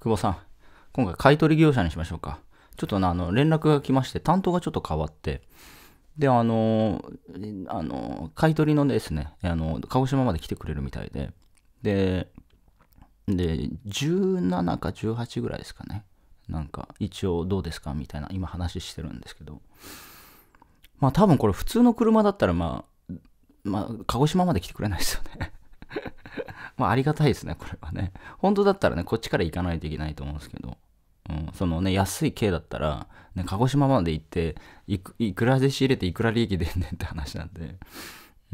久保さん、今回買取業者にしましょうか。ちょっとな、あの、連絡が来まして、担当がちょっと変わって、で、あの、あの、買取のですね、あの、鹿児島まで来てくれるみたいで、で、で、17か18ぐらいですかね。なんか、一応どうですかみたいな、今話してるんですけど。まあ多分これ普通の車だったら、まあ、まあ、鹿児島まで来てくれないですよねまあ、ありがたいですね、これはね。本当だったらね、こっちから行かないといけないと思うんですけど。うん、そのね、安い系だったら、ね、鹿児島まで行っていく、いくらで仕入れていくら利益出んねんって話なんで。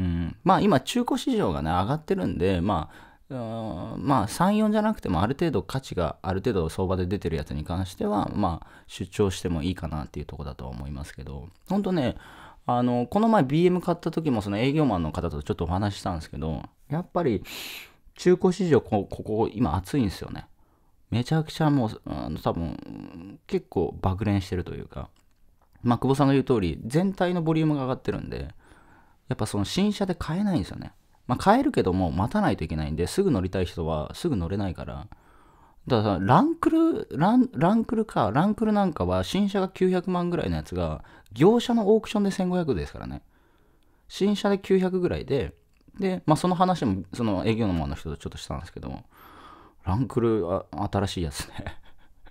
うん、まあ今、中古市場がね、上がってるんで、まあ、ん、まあ3、4じゃなくてもある程度価値がある程度相場で出てるやつに関しては、まあ出張してもいいかなっていうとこだとは思いますけど、本当ね、あの、この前 BM 買った時もその営業マンの方とちょっとお話ししたんですけど、やっぱり、中古市場こ、ここ今暑いんですよね。めちゃくちゃもう、ん、多分、結構爆連してるというか、まあ、久保さんが言う通り、全体のボリュームが上がってるんで、やっぱその新車で買えないんですよね。まあ、買えるけども、待たないといけないんで、すぐ乗りたい人はすぐ乗れないから、だからランクル、ラン、ランクルか、ランクルなんかは新車が900万ぐらいのやつが、業者のオークションで1500ですからね。新車で900ぐらいで、で、まあ、その話も、その営業マンの人とちょっとしたんですけども、ランクル、新しいやつね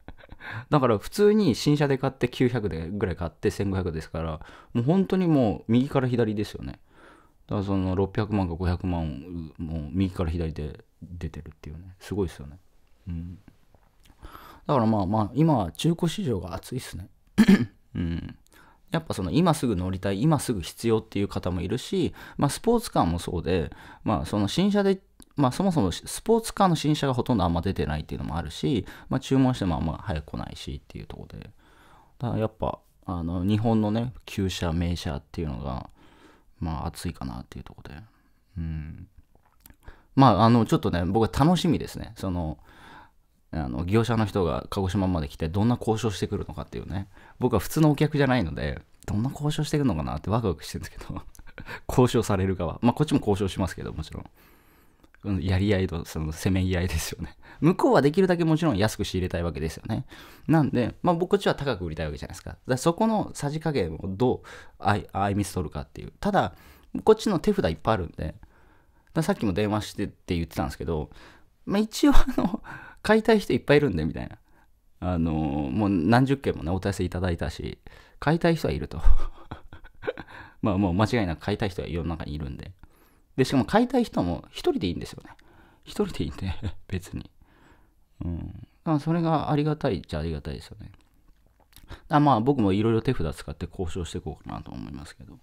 だから普通に新車で買って900でぐらい買って1500ですから、もう本当にもう右から左ですよね。だからその600万か500万もう右から左で出てるっていうね、すごいですよね。うん。だからまあまあ、今は中古市場が熱いっすね。うん。やっぱその今すぐ乗りたい、今すぐ必要っていう方もいるし、まあ、スポーツカーもそうで、まあ、その新車で、まあ、そもそもスポーツカーの新車がほとんどあんま出てないっていうのもあるし、まあ、注文してもあんま早く来ないしっていうところで、だからやっぱ、あの、日本のね、旧車、名車っていうのが、まあ、熱いかなっていうところで、うん。まあ、あの、ちょっとね、僕は楽しみですね。その、あの業者の人が鹿児島まで来てどんな交渉してくるのかっていうね僕は普通のお客じゃないのでどんな交渉してくるのかなってワクワクしてるんですけど 交渉される側まあこっちも交渉しますけどもちろんやり合いとそのせめぎ合いですよね。向こうはできるだけもちろん安く仕入れたいわけですよね。なんで、まあ僕こっちは高く売りたいわけじゃないですか。だそこのさじ加減をどう相みス取るかっていう。ただ、こっちの手札いっぱいあるんで、さっきも電話してって言ってたんですけど、まあ一応あの買いたい人いっぱいいるんで、みたいな。あのー、もう何十件もね、お問い合わせいただいたし、買いたい人はいると。まあもう間違いなく買いたい人は世の中にいるんで。で、しかも買いたい人も一人でいいんですよね。一人でいいんで、別に。うん。まあそれがありがたいっちゃありがたいですよね。あまあ僕もいろいろ手札使って交渉していこうかなと思いますけど。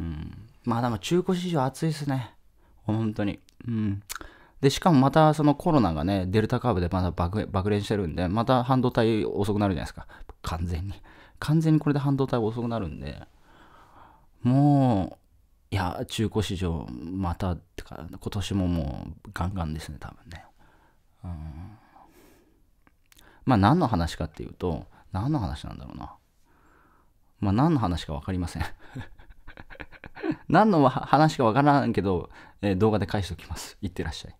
うん。まあでも中古市場熱いですね。本当に。うん。で、しかもまたそのコロナがね、デルタカーブでまた爆爆連してるんで、また半導体遅くなるじゃないですか。完全に。完全にこれで半導体遅くなるんで、もう、いや、中古市場、また、ってか、今年ももうガンガンですね、多分ね。うん。まあ、何の話かっていうと、何の話なんだろうな。まあ、何の話か分かりません 何の話か分からんけど、えー、動画で返しておきます。いってらっしゃい。